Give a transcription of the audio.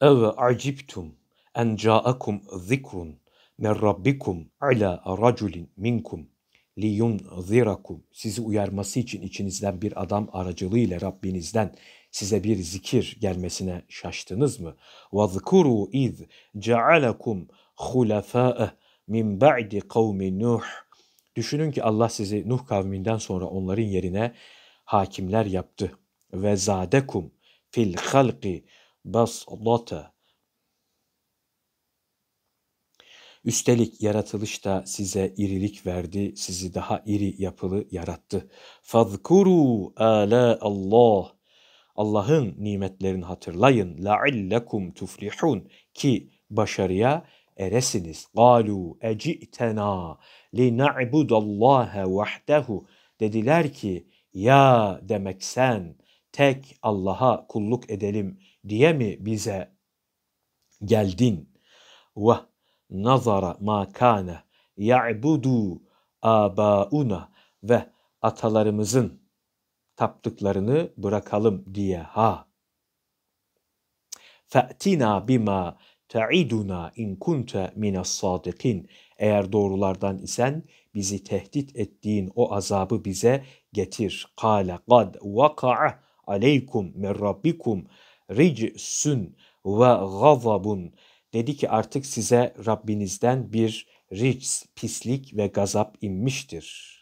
Eve aciptum en ca'akum zikrun min rabbikum ala raculin minkum liyun zirakum sizi uyarması için içinizden bir adam aracılığıyla Rabbinizden size bir zikir gelmesine şaştınız mı? Vazkuru iz cealakum hulefâ'e min ba'di kavmi Nuh. Düşünün ki Allah sizi Nuh kavminden sonra onların yerine hakimler yaptı. Ve zadekum fil halqi baslata. Üstelik yaratılış da size irilik verdi, sizi daha iri yapılı yarattı. Fazkuru ala Allah. Allah'ın nimetlerini hatırlayın. La'illekum tuflihun ki başarıya eresiniz. Galu ecitena li na'budallaha vahdehu. Dediler ki ya demek sen tek Allah'a kulluk edelim diye mi bize geldin? Ve nazara ma kana ya'budu abauna ve atalarımızın taptıklarını bırakalım diye ha. Fe'tina bima ta'iduna in kunte minas sadikin. Eğer doğrulardan isen bizi tehdit ettiğin o azabı bize getir. Kale kad vaka'a aleykum min rabbikum ric'sün ve gazabun. Dedi ki artık size Rabbinizden bir rics, pislik ve gazap inmiştir.''